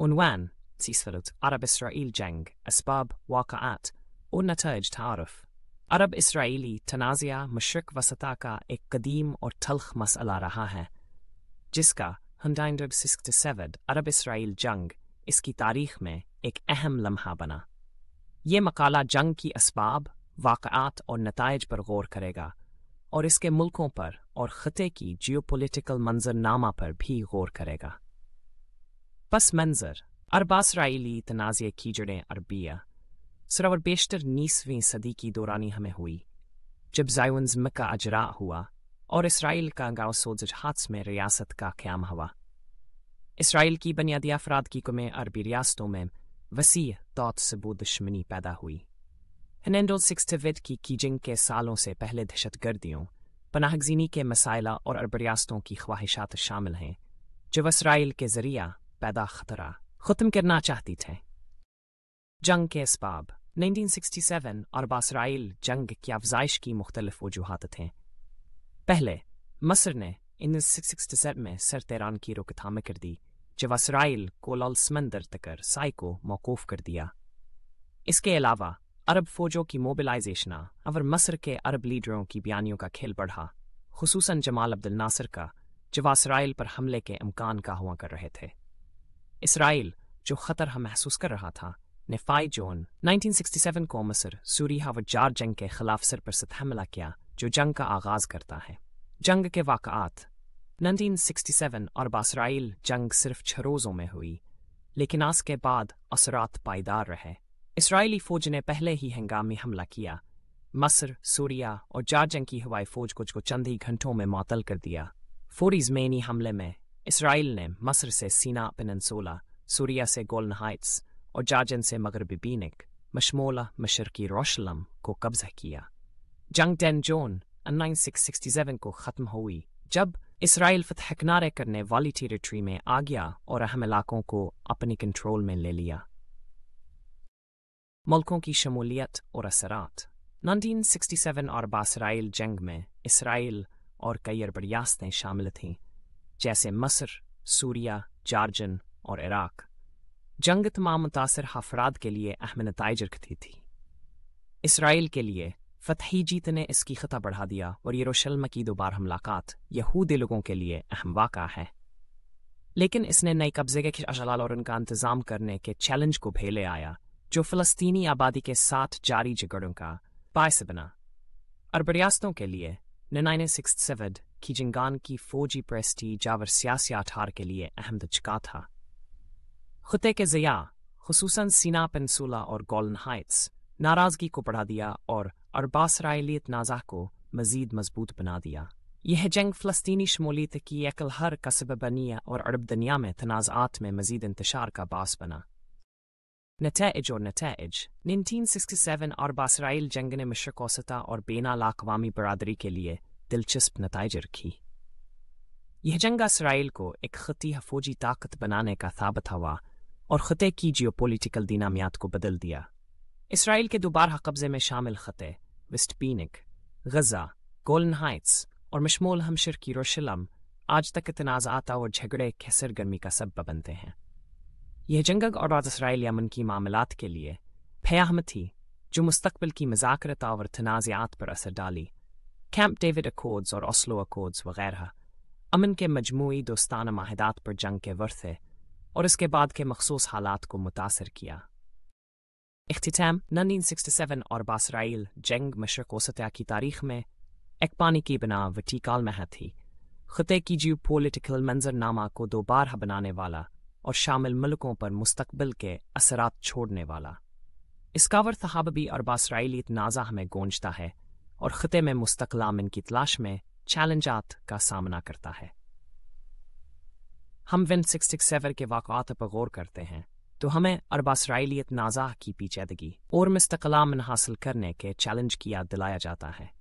عنوان سيسفلت عرب إسرائيل جنگ أسباب واقعات और नतज तारफ अरब इसराइली तनाज़ा मशरक वसता का एक कदीम और तलख मसला रहा है जिसका सेवद अरब इसराइल जंग इसकी तारीख में एक अहम लम्हा बना ये मकाला जंग की इसबाब वाक़ात और नतज पर गौर करेगा और इसके मुल्कों पर और ख़ते की जियोपोलिटिकल मंजरनामा पर भी गौर करेगा पस मंजर arba तनाज़ कीजड़े की जड़ें अरबिया सरावर बेशतर नीसवीं सदी की दौरानी हमें हुई जब जायवंज मक्का अजरा हुआ और इसराइल का गांव सोजज हाथ में रियासत का क्याम हुआ इसराइल की बुनियादी अफराद की कुमें अरबी रियासतों में वसी तौत सबू दुश्मनी पैदा हुई हनेंडो सिक्सटविद की कीजिंग के सालों से पहले दहशतगर्दियों पनाहगजीनी के मसाइला और अरब रियासतों की ख्वाहिशात शामिल हैं जो इसराइल के जरिया पैदा खतरा ख़त्म करना चाहती थे जंग के इसबाब 1967 और बासराइल जंग की अफजाइश की मुख्तलिफ वजूहत थे पहले मसर ने इन सिक्सटी में सर तेरान की रोकथाम कर दी जब असराइल को लाल समंदर तकर साई को मौकूफ कर दिया इसके अलावा अरब फौजों की मोबिलाइजेशन और मसर के अरब लीडरों की बयानियों का खेल बढ़ा खसूस जमाल अब्दुल नासर का जब असराइल पर हमले के अमकान का हुआ कर रहे थे इसराइल जो खतर महसूस कर रहा था ने 5 जून 1967 को मसर सूरी हावर जार जंग के खिलाफ सिर पर सत हमला किया जो जंग का आगाज करता है जंग के वाक़ात 1967 और बासराइल जंग सिर्फ छः रोज़ों में हुई लेकिन आज के बाद असरात पायदार रहे इसराइली फौज ने पहले ही हंगामी हमला किया मसर सूरिया और जंग की हवाई फौज कुछ को चंद ही घंटों में मअतल कर दिया फोरिजमेनी हमले में इसराइल ने मसर से सीना पिनसोला सूर्या से गोल्डन हाइट्स और जाजन से मगरबी बीनिक मशमोला मशरकी रोशलम को कब्जा किया जंग टेन जोन सेवन को ख़त्म हुई जब इसराइल फतहकनारे करने वाली टेरिटरी में आ गया और अहम इलाकों को अपने कंट्रोल में ले लिया मुल्कों की शमूलियत और असरात 1967 और बासराइल जंग में इसराइल और कई अरबरियासतें शामिल थीं जैसे मसर सूरिया जार्जन और इराक जंग तमाम मुतासर अफराद के लिए अहम नतज रखती थी इसराइल के लिए फतही जीत ने इसकी खता बढ़ा दिया और यरूशलम की दोबार हमलाकात यहूदी लोगों के लिए अहम वाक़ा है लेकिन इसने नए कब्जे के अजलाल और उनका इंतज़ाम करने के चैलेंज को भेले आया जो फ़लस्तीनी आबादी के साथ जारी झगड़ों का बायस बना अरब रियासतों के लिए 967 की जिंगान की फौजी प्रेस्टी जावर सियासी आठार के लिए अहम दचका था खुते के ज़िया खसूस सीना पेंसूला और गोल्डन हाइट्स नाराज़गी को बढ़ा दिया और अरबास रायलियत नाजा को मजीद मजबूत बना दिया यह जंग फ़लस्तीनी शमूलियत की एकलहर का सबब बनिया और अरब दुनिया में तनाज़ात में मजीद इंतशार का बास बना नतज और नतज नाइनटीन सिक्सटी सेवन और बासराइल जंग ने मिश्र कौसता और बेना लाकवामी बरदरी के लिए दिलचस्प नतज रखी यह जंग इसराइल को एक खती हफोजी ताकत बनाने का साबित हुआ और ख़ते की जियोपोलिटिकल दीनामियात को बदल दिया इसराइल के दोबारा कब्जे में शामिल ख़ते वेस्टपीनिक गज़ा गोल्डन हाइट्स और मशमोल हमशर की रोशलम आज तक तनाज़ाता और झगड़े खेसर गर्मी का सबब बनते हैं यह जंगक और इसराइल यमन की मामलात के लिए फ़याहम थी जो मुस्तबिल की मजाकरता और तनाज़ात पर असर डाली कैंप डेविड अकोड्स और ओस्लो अकोड्स वगैरह अमन के मजमू दोस्ताना माहदात पर जंग के वर्थे और इसके बाद के मखसूस हालात को मुतासर किया अख्ताम 1967 और बासराइल जंग मशरक वसत्या की तारीख में एक पानी की बना वटीकाल में थी ख़ते की जीव पोलिटिकल मंजरनामा को दोबारा बनाने वाला और शामिल मुल्कों पर मुस्तबिल के असरात छोड़ने वाला इसकावर तहाबी और बासराइली नाजा हमें गूंजता है और खिते में मुस्तकलामिन की तलाश में चैलेंजात का सामना करता है हम विन सिक्स सिक्स सेवन के वाकत पर गौर करते हैं तो हमें अरबासराइलियत नाजा की पीचैदगी और मुस्तकलामिन हासिल करने के चैलेंज किया दिलाया जाता है